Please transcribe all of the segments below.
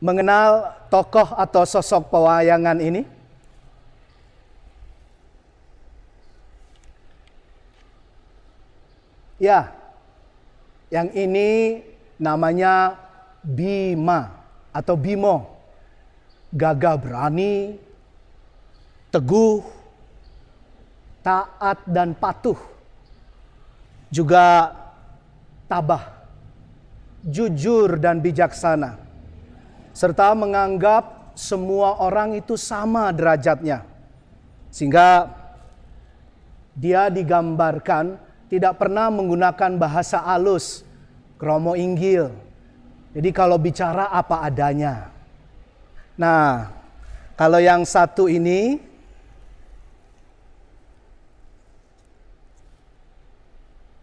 mengenal tokoh atau sosok pewayangan ini? Ya, yang ini namanya Bima atau Bimo. Gagah berani, teguh, taat dan patuh. Juga tabah, jujur dan bijaksana serta menganggap semua orang itu sama derajatnya. Sehingga dia digambarkan tidak pernah menggunakan bahasa alus, kromo inggil. Jadi kalau bicara apa adanya. Nah, kalau yang satu ini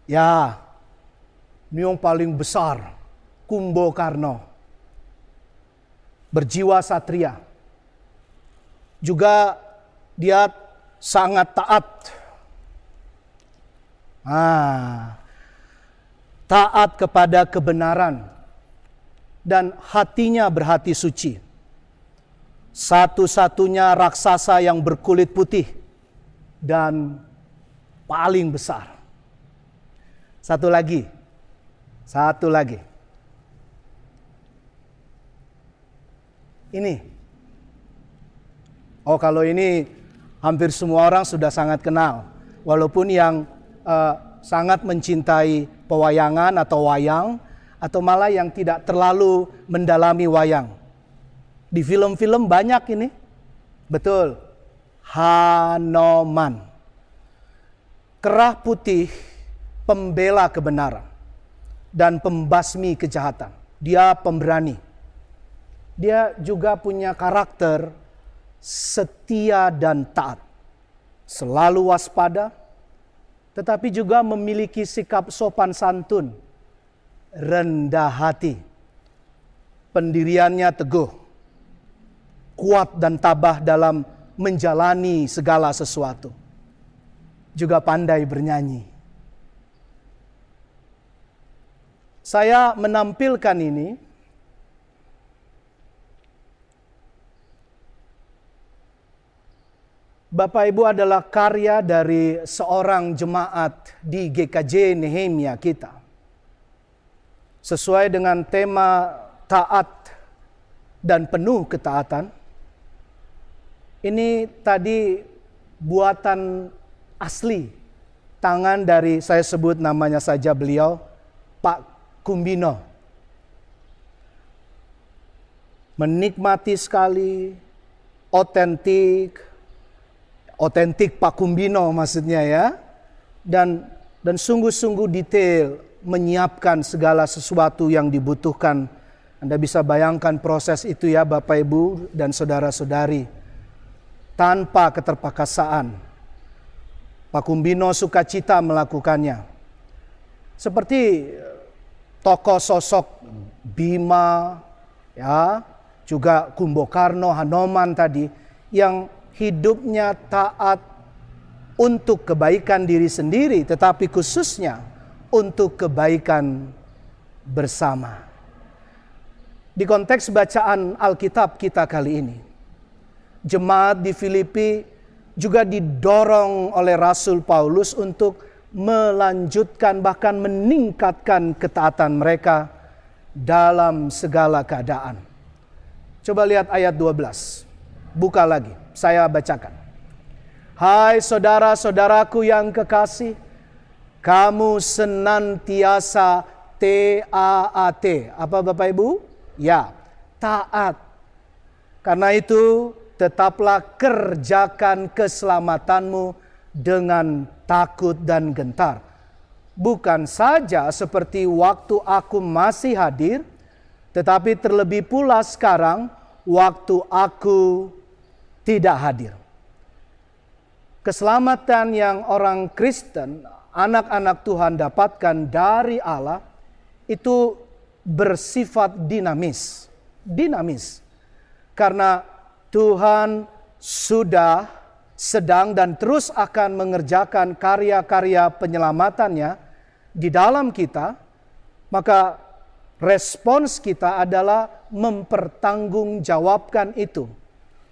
ya ini yang paling besar Kumbo Karno berjiwa satria. Juga dia sangat taat. Ah, taat kepada kebenaran dan hatinya berhati suci. Satu-satunya raksasa yang berkulit putih dan paling besar. Satu lagi, satu lagi. ini. Oh, kalau ini hampir semua orang sudah sangat kenal. Walaupun yang uh, sangat mencintai pewayangan atau wayang atau malah yang tidak terlalu mendalami wayang. Di film-film banyak ini. Betul. Hanoman. Kerah putih pembela kebenaran dan pembasmi kejahatan. Dia pemberani dia juga punya karakter setia dan taat. Selalu waspada, tetapi juga memiliki sikap sopan santun, rendah hati. Pendiriannya teguh, kuat dan tabah dalam menjalani segala sesuatu. Juga pandai bernyanyi. Saya menampilkan ini Bapak Ibu adalah karya dari seorang jemaat di GKJ Nehemia kita. Sesuai dengan tema taat dan penuh ketaatan. Ini tadi buatan asli tangan dari saya sebut namanya saja beliau Pak Kumbino. Menikmati sekali, otentik, otentik Pak Kumbino maksudnya ya. Dan dan sungguh-sungguh detail menyiapkan segala sesuatu yang dibutuhkan. Anda bisa bayangkan proses itu ya Bapak Ibu dan saudara-saudari. Tanpa keterpaksaan Pak Kumbino sukacita melakukannya. Seperti eh, tokoh sosok Bima ya, juga Kumbokarno, Hanoman tadi yang hidupnya taat untuk kebaikan diri sendiri, tetapi khususnya untuk kebaikan bersama. Di konteks bacaan Alkitab kita kali ini, jemaat di Filipi juga didorong oleh Rasul Paulus untuk melanjutkan, bahkan meningkatkan ketaatan mereka dalam segala keadaan. Coba lihat ayat 12. Buka lagi. Saya bacakan. Hai saudara-saudaraku yang kekasih, kamu senantiasa TAAT. Apa Bapak Ibu? Ya, taat. Karena itu tetaplah kerjakan keselamatanmu dengan takut dan gentar. Bukan saja seperti waktu aku masih hadir, tetapi terlebih pula sekarang waktu aku tidak hadir. Keselamatan yang orang Kristen, anak-anak Tuhan dapatkan dari Allah itu bersifat dinamis. Dinamis. Karena Tuhan sudah sedang dan terus akan mengerjakan karya-karya penyelamatannya di dalam kita, maka respons kita adalah mempertanggungjawabkan itu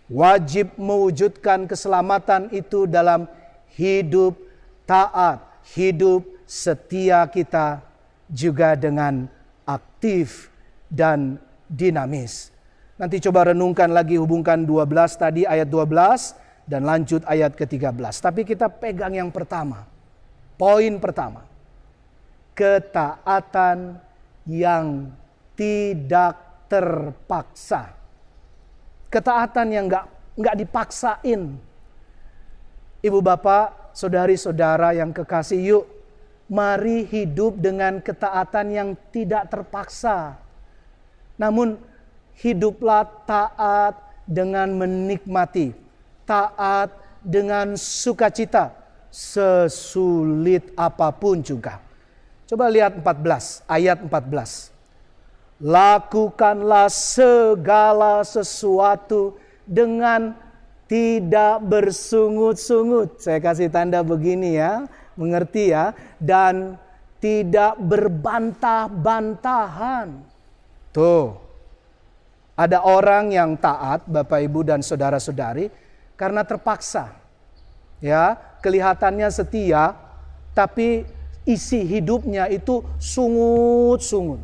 wajib mewujudkan keselamatan itu dalam hidup taat, hidup setia kita juga dengan aktif dan dinamis. Nanti coba renungkan lagi hubungkan 12 tadi ayat 12 dan lanjut ayat ke-13. Tapi kita pegang yang pertama. Poin pertama. Ketaatan yang tidak terpaksa. Ketaatan yang nggak nggak dipaksain. Ibu bapak, saudari-saudara yang kekasih, yuk mari hidup dengan ketaatan yang tidak terpaksa. Namun hiduplah taat dengan menikmati, taat dengan sukacita sesulit apapun juga. Coba lihat 14, ayat 14 lakukanlah segala sesuatu dengan tidak bersungut-sungut. Saya kasih tanda begini ya, mengerti ya, dan tidak berbantah-bantahan. Tuh, ada orang yang taat, Bapak, Ibu, dan saudara-saudari, karena terpaksa. Ya, kelihatannya setia, tapi isi hidupnya itu sungut-sungut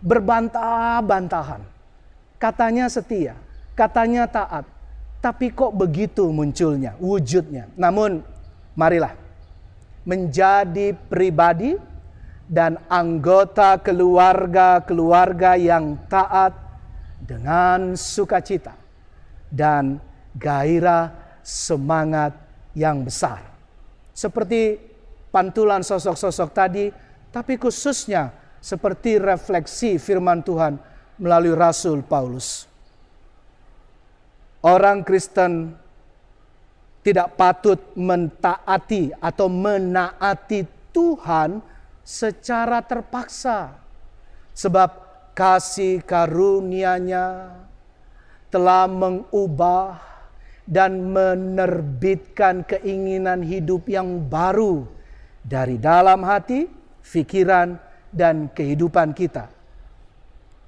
berbantah-bantahan. Katanya setia, katanya taat, tapi kok begitu munculnya, wujudnya. Namun, marilah menjadi pribadi dan anggota keluarga-keluarga yang taat dengan sukacita dan gairah semangat yang besar. Seperti pantulan sosok-sosok tadi, tapi khususnya seperti refleksi firman Tuhan melalui Rasul Paulus. Orang Kristen tidak patut mentaati atau menaati Tuhan secara terpaksa. Sebab kasih karunia-Nya telah mengubah dan menerbitkan keinginan hidup yang baru dari dalam hati, fikiran dan kehidupan kita.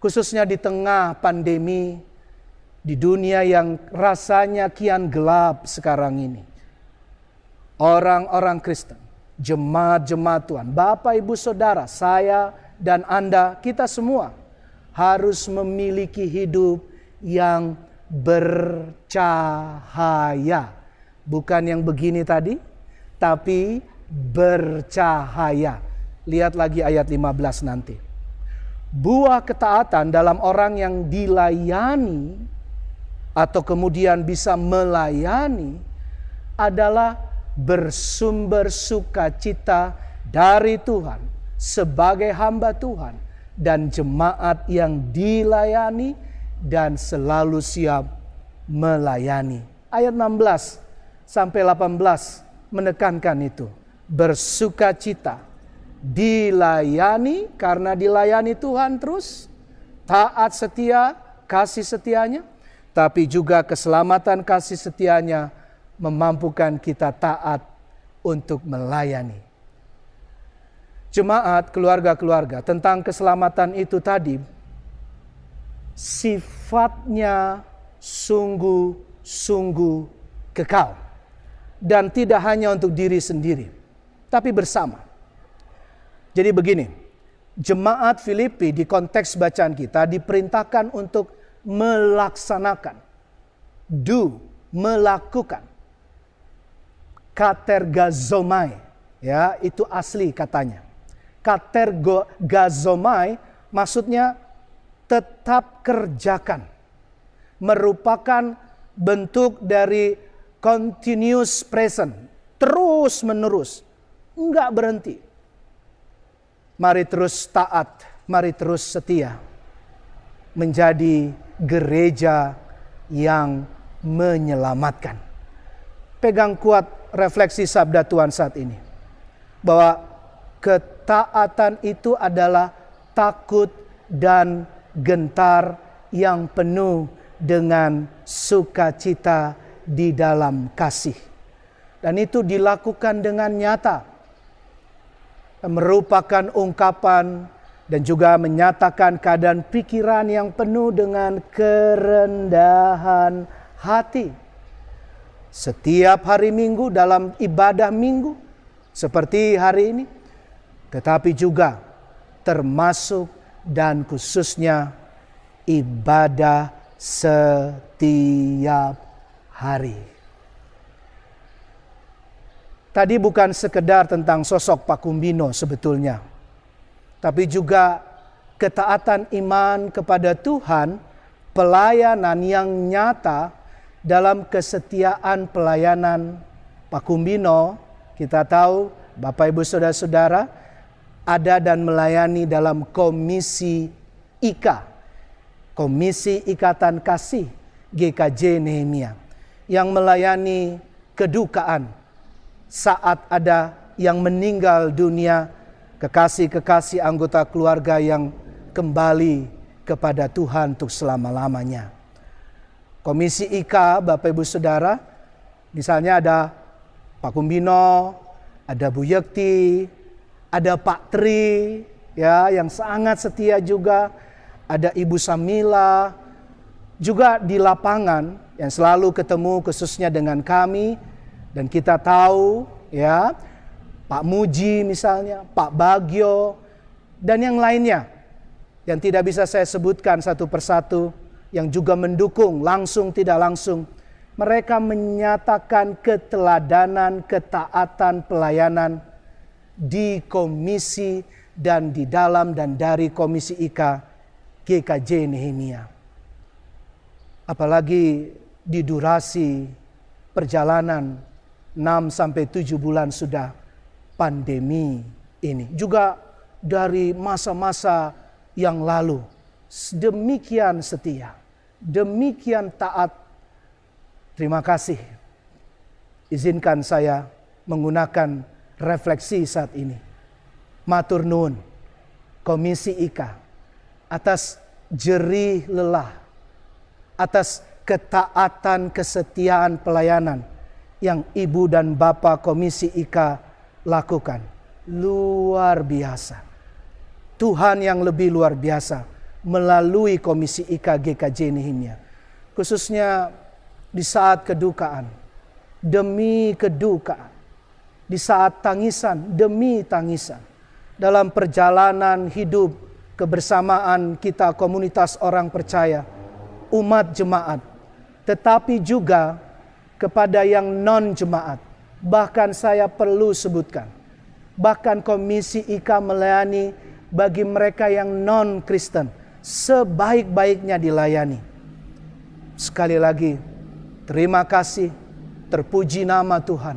Khususnya di tengah pandemi, di dunia yang rasanya kian gelap sekarang ini. Orang-orang Kristen, jemaat-jemaat Tuhan, Bapak, Ibu, Saudara, saya dan Anda, kita semua harus memiliki hidup yang bercahaya. Bukan yang begini tadi, tapi bercahaya Lihat lagi ayat 15 nanti. Buah ketaatan dalam orang yang dilayani atau kemudian bisa melayani adalah bersumber sukacita dari Tuhan sebagai hamba Tuhan dan jemaat yang dilayani dan selalu siap melayani. Ayat 16 sampai 18 menekankan itu. Bersukacita dilayani karena dilayani Tuhan terus taat setia kasih setianya tapi juga keselamatan kasih setianya memampukan kita taat untuk melayani jemaat keluarga-keluarga tentang keselamatan itu tadi sifatnya sungguh-sungguh kekal dan tidak hanya untuk diri sendiri tapi bersama jadi begini, jemaat Filipi di konteks bacaan kita diperintahkan untuk melaksanakan. Do, melakukan. Katergazomai, ya itu asli katanya. Katergazomai maksudnya tetap kerjakan. Merupakan bentuk dari continuous present, terus menerus, enggak berhenti Mari terus taat, mari terus setia menjadi gereja yang menyelamatkan. Pegang kuat refleksi sabda Tuhan saat ini. Bahwa ketaatan itu adalah takut dan gentar yang penuh dengan sukacita di dalam kasih. Dan itu dilakukan dengan nyata merupakan ungkapan dan juga menyatakan keadaan pikiran yang penuh dengan kerendahan hati. Setiap hari Minggu dalam ibadah Minggu seperti hari ini, tetapi juga termasuk dan khususnya ibadah setiap hari tadi bukan sekedar tentang sosok Pak Kumbino sebetulnya, tapi juga ketaatan iman kepada Tuhan, pelayanan yang nyata dalam kesetiaan pelayanan Pak Kumbino. kita tahu Bapak Ibu Saudara-saudara ada dan melayani dalam komisi IKA, Komisi Ikatan Kasih GKJ Nehemia yang melayani kedukaan saat ada yang meninggal dunia, kekasih-kekasih anggota keluarga yang kembali kepada Tuhan untuk selama-lamanya. Komisi IKA, Bapak Ibu Saudara, misalnya ada Pak Kumbino, ada Bu Yekti, ada Pak Tri, ya yang sangat setia juga, ada Ibu Samila, juga di lapangan yang selalu ketemu khususnya dengan kami, dan kita tahu ya, Pak Muji misalnya, Pak Bagio, dan yang lainnya yang tidak bisa saya sebutkan satu persatu yang juga mendukung langsung tidak langsung mereka menyatakan keteladanan, ketaatan, pelayanan di komisi dan di dalam dan dari komisi IKA GKJ Nehemia. Apalagi di durasi perjalanan 6 sampai 7 bulan sudah pandemi ini. Juga dari masa-masa yang lalu demikian setia, demikian taat. Terima kasih. Izinkan saya menggunakan refleksi saat ini. Matur nuwun Komisi IKA atas jerih lelah atas ketaatan kesetiaan pelayanan yang ibu dan bapak komisi IKA lakukan. Luar biasa. Tuhan yang lebih luar biasa melalui komisi IKA GKJ Nihimia. Khususnya di saat kedukaan, demi kedukaan, di saat tangisan, demi tangisan. Dalam perjalanan hidup kebersamaan kita komunitas orang percaya, umat jemaat, tetapi juga kepada yang non-jemaat. Bahkan saya perlu sebutkan, bahkan Komisi IKA melayani bagi mereka yang non-Kristen sebaik-baiknya dilayani. Sekali lagi, terima kasih, terpuji nama Tuhan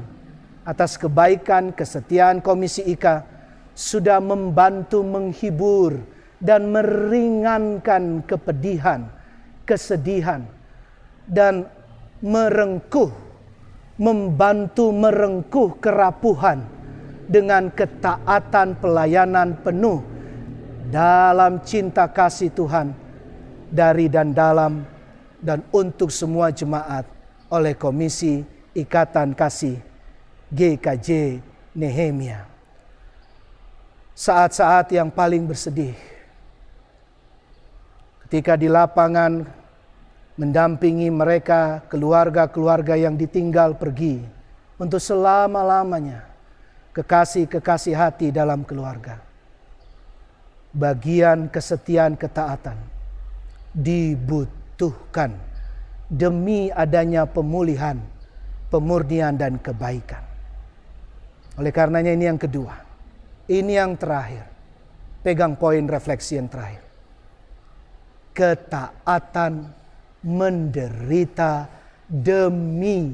atas kebaikan kesetiaan Komisi IKA sudah membantu menghibur dan meringankan kepedihan, kesedihan, dan merengkuh, membantu merengkuh kerapuhan dengan ketaatan pelayanan penuh dalam cinta kasih Tuhan dari dan dalam dan untuk semua jemaat oleh Komisi Ikatan Kasih GKJ Nehemia. Saat-saat yang paling bersedih ketika di lapangan mendampingi mereka, keluarga-keluarga yang ditinggal pergi, untuk selama-lamanya kekasih-kekasih hati dalam keluarga. Bagian kesetiaan ketaatan dibutuhkan demi adanya pemulihan, pemurnian, dan kebaikan. Oleh karenanya, ini yang kedua, ini yang terakhir. Pegang poin refleksi yang terakhir: ketaatan menderita demi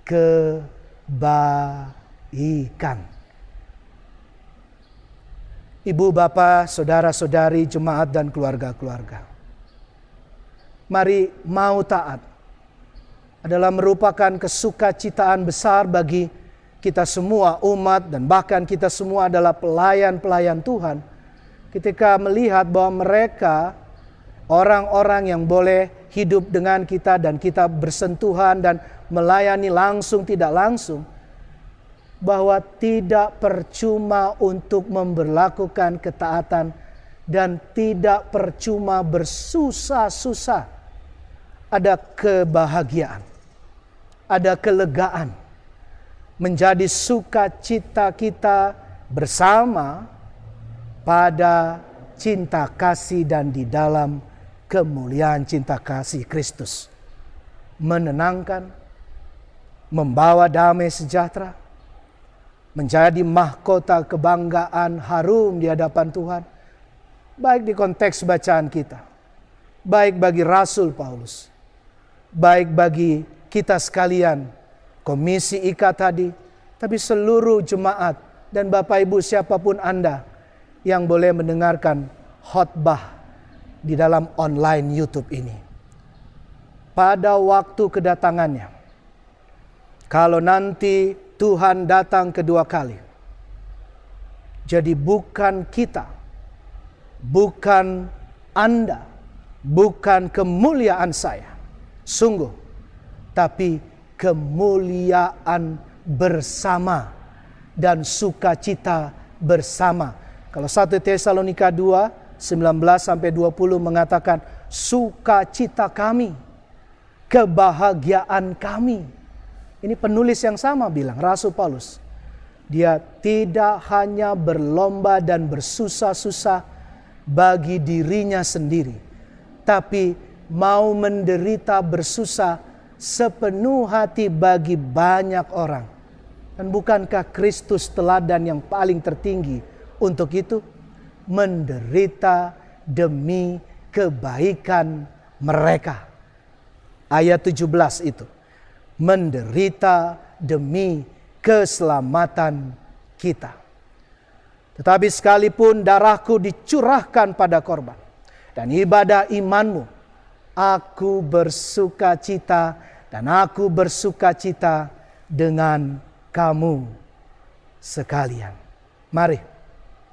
kebaikan. Ibu, bapa, saudara-saudari, jemaat, dan keluarga-keluarga, mari mau taat adalah merupakan kesukacitaan besar bagi kita semua, umat, dan bahkan kita semua adalah pelayan-pelayan Tuhan. Ketika melihat bahwa mereka orang-orang yang boleh hidup dengan kita dan kita bersentuhan dan melayani langsung tidak langsung bahwa tidak percuma untuk memberlakukan ketaatan dan tidak percuma bersusah-susah ada kebahagiaan ada kelegaan menjadi sukacita kita bersama pada cinta kasih dan di dalam kemuliaan cinta kasih Kristus. Menenangkan, membawa damai sejahtera, menjadi mahkota kebanggaan harum di hadapan Tuhan, baik di konteks bacaan kita, baik bagi Rasul Paulus, baik bagi kita sekalian, komisi IKA tadi, tapi seluruh jemaat dan Bapak Ibu siapapun Anda yang boleh mendengarkan khotbah di dalam online YouTube ini. Pada waktu kedatangannya, kalau nanti Tuhan datang kedua kali, jadi bukan kita, bukan Anda, bukan kemuliaan saya, sungguh, tapi kemuliaan bersama dan sukacita bersama. Kalau 1 Tesalonika 2 19 sampai 20 mengatakan sukacita kami, kebahagiaan kami. Ini penulis yang sama bilang Rasul Paulus. Dia tidak hanya berlomba dan bersusah-susah bagi dirinya sendiri, tapi mau menderita bersusah sepenuh hati bagi banyak orang. Dan bukankah Kristus teladan yang paling tertinggi untuk itu? menderita demi kebaikan mereka. Ayat 17 itu. Menderita demi keselamatan kita. Tetapi sekalipun darahku dicurahkan pada korban dan ibadah imanmu, aku bersuka cita dan aku bersuka cita dengan kamu sekalian. Mari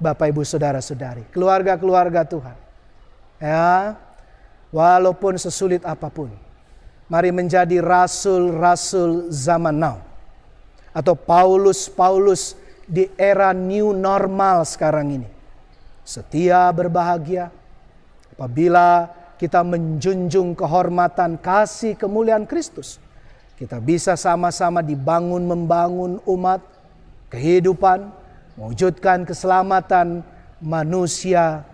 Bapak Ibu saudara-saudari, keluarga-keluarga Tuhan. Ya, walaupun sesulit apapun, mari menjadi rasul-rasul zaman now atau Paulus-Paulus di era new normal sekarang ini. Setia berbahagia apabila kita menjunjung kehormatan kasih kemuliaan Kristus. Kita bisa sama-sama dibangun membangun umat, kehidupan, mewujudkan keselamatan manusia,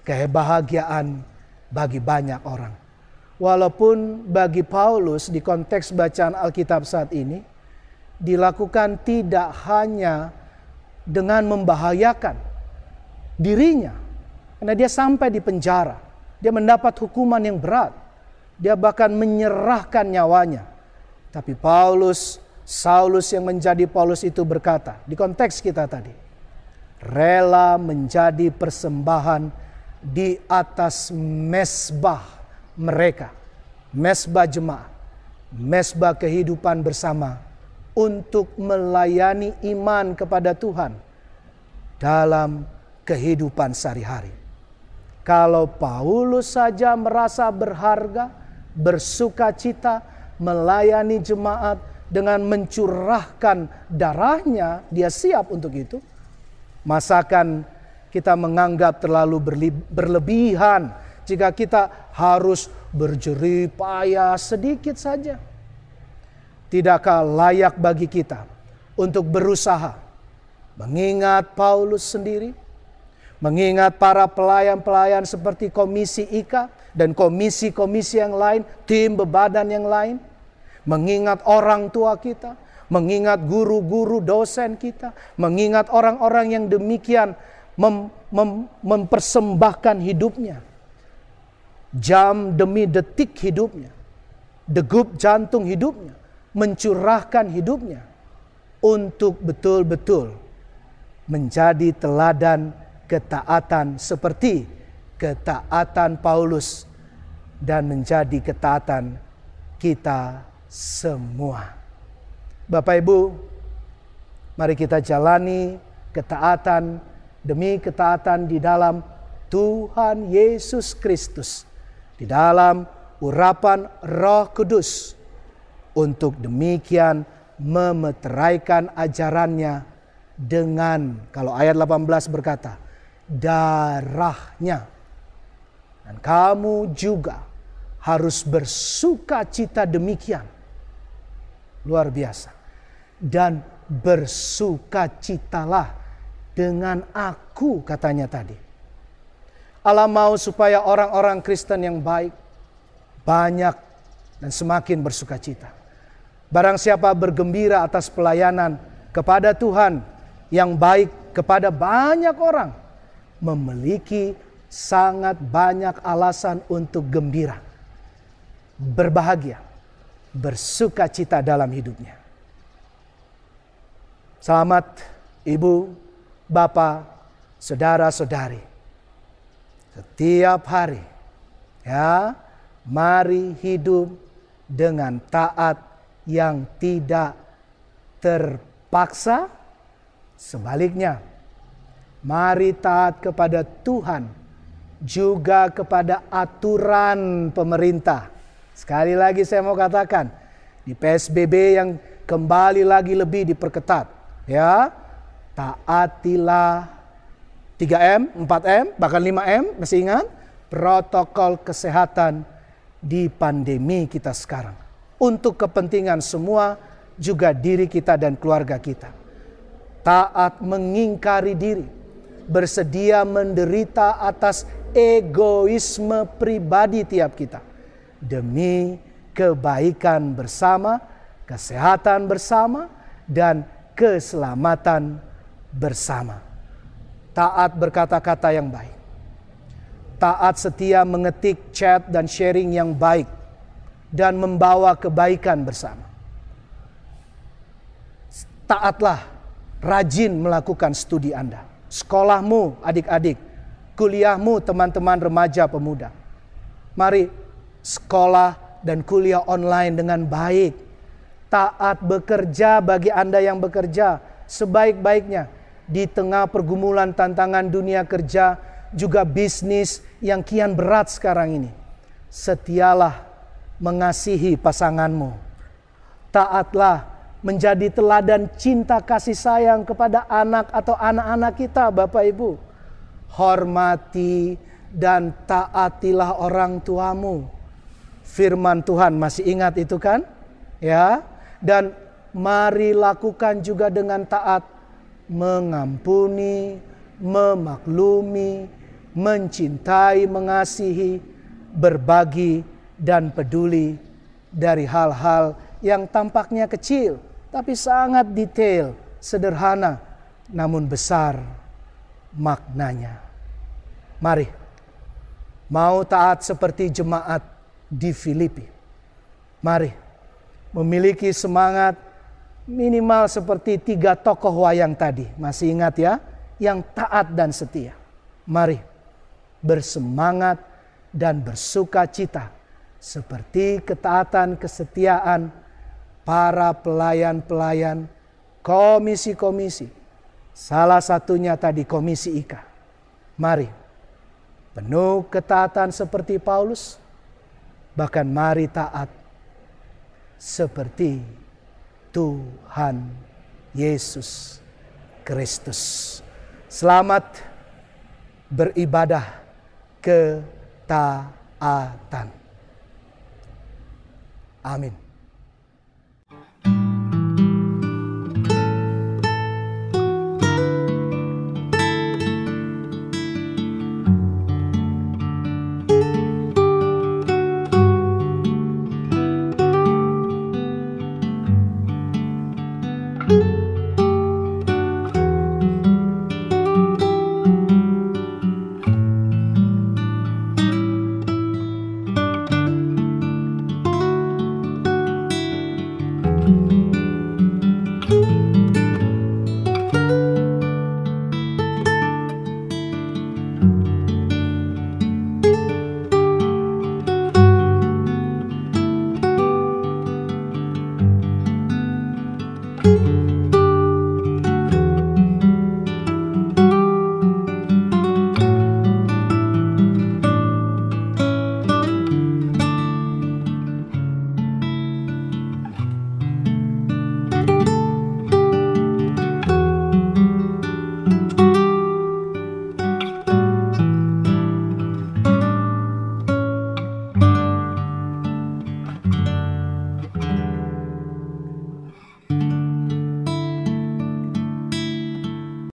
kebahagiaan bagi banyak orang. Walaupun bagi Paulus di konteks bacaan Alkitab saat ini dilakukan tidak hanya dengan membahayakan dirinya karena dia sampai di penjara, dia mendapat hukuman yang berat. Dia bahkan menyerahkan nyawanya. Tapi Paulus Saulus yang menjadi Paulus itu berkata, di konteks kita tadi, rela menjadi persembahan di atas mesbah mereka, mesbah jemaah, mesbah kehidupan bersama untuk melayani iman kepada Tuhan dalam kehidupan sehari-hari. Kalau Paulus saja merasa berharga, bersuka cita, melayani jemaat, dengan mencurahkan darahnya, dia siap untuk itu. Masakan kita menganggap terlalu berlebihan jika kita harus berjerih payah sedikit saja. Tidakkah layak bagi kita untuk berusaha mengingat Paulus sendiri, mengingat para pelayan-pelayan seperti komisi IKA dan komisi-komisi yang lain, tim bebadan yang lain, mengingat orang tua kita, mengingat guru-guru dosen kita, mengingat orang-orang yang demikian mem mem mempersembahkan hidupnya. Jam demi detik hidupnya, degup jantung hidupnya, mencurahkan hidupnya untuk betul-betul menjadi teladan ketaatan seperti ketaatan Paulus dan menjadi ketaatan kita semua. Bapak Ibu, mari kita jalani ketaatan demi ketaatan di dalam Tuhan Yesus Kristus, di dalam urapan Roh Kudus, untuk demikian memeteraikan ajarannya dengan, kalau ayat 18 berkata, darahnya. Dan kamu juga harus bersuka cita demikian Luar biasa. Dan bersukacitalah dengan aku katanya tadi. Allah mau supaya orang-orang Kristen yang baik banyak dan semakin bersukacita. Barang siapa bergembira atas pelayanan kepada Tuhan yang baik kepada banyak orang memiliki sangat banyak alasan untuk gembira, berbahagia bersuka cita dalam hidupnya. Selamat ibu, bapak, saudara-saudari. Setiap hari ya, mari hidup dengan taat yang tidak terpaksa. Sebaliknya, mari taat kepada Tuhan juga kepada aturan pemerintah Sekali lagi saya mau katakan, di PSBB yang kembali lagi lebih diperketat, ya. Taatilah 3M, 4M, bahkan 5M, masih ingat? Protokol kesehatan di pandemi kita sekarang. Untuk kepentingan semua, juga diri kita dan keluarga kita. Taat mengingkari diri, bersedia menderita atas egoisme pribadi tiap kita demi kebaikan bersama, kesehatan bersama, dan keselamatan bersama. Taat berkata-kata yang baik. Taat setia mengetik chat dan sharing yang baik dan membawa kebaikan bersama. Taatlah, rajin melakukan studi Anda. Sekolahmu, adik-adik, kuliahmu, teman-teman remaja pemuda. Mari sekolah dan kuliah online dengan baik. Taat bekerja bagi Anda yang bekerja sebaik-baiknya di tengah pergumulan tantangan dunia kerja juga bisnis yang kian berat sekarang ini. Setialah mengasihi pasanganmu. Taatlah menjadi teladan cinta kasih sayang kepada anak atau anak-anak kita Bapak Ibu. Hormati dan taatilah orang tuamu firman Tuhan. Masih ingat itu kan? Ya. Dan mari lakukan juga dengan taat mengampuni, memaklumi, mencintai, mengasihi, berbagi dan peduli dari hal-hal yang tampaknya kecil tapi sangat detail, sederhana namun besar maknanya. Mari mau taat seperti jemaat di Filipi. Mari memiliki semangat minimal seperti tiga tokoh wayang tadi. Masih ingat ya? Yang taat dan setia. Mari bersemangat dan bersuka cita. Seperti ketaatan, kesetiaan para pelayan-pelayan komisi-komisi. Salah satunya tadi komisi IKA. Mari penuh ketaatan seperti Paulus, Bahkan mari taat seperti Tuhan Yesus Kristus. Selamat beribadah ketaatan. Amin.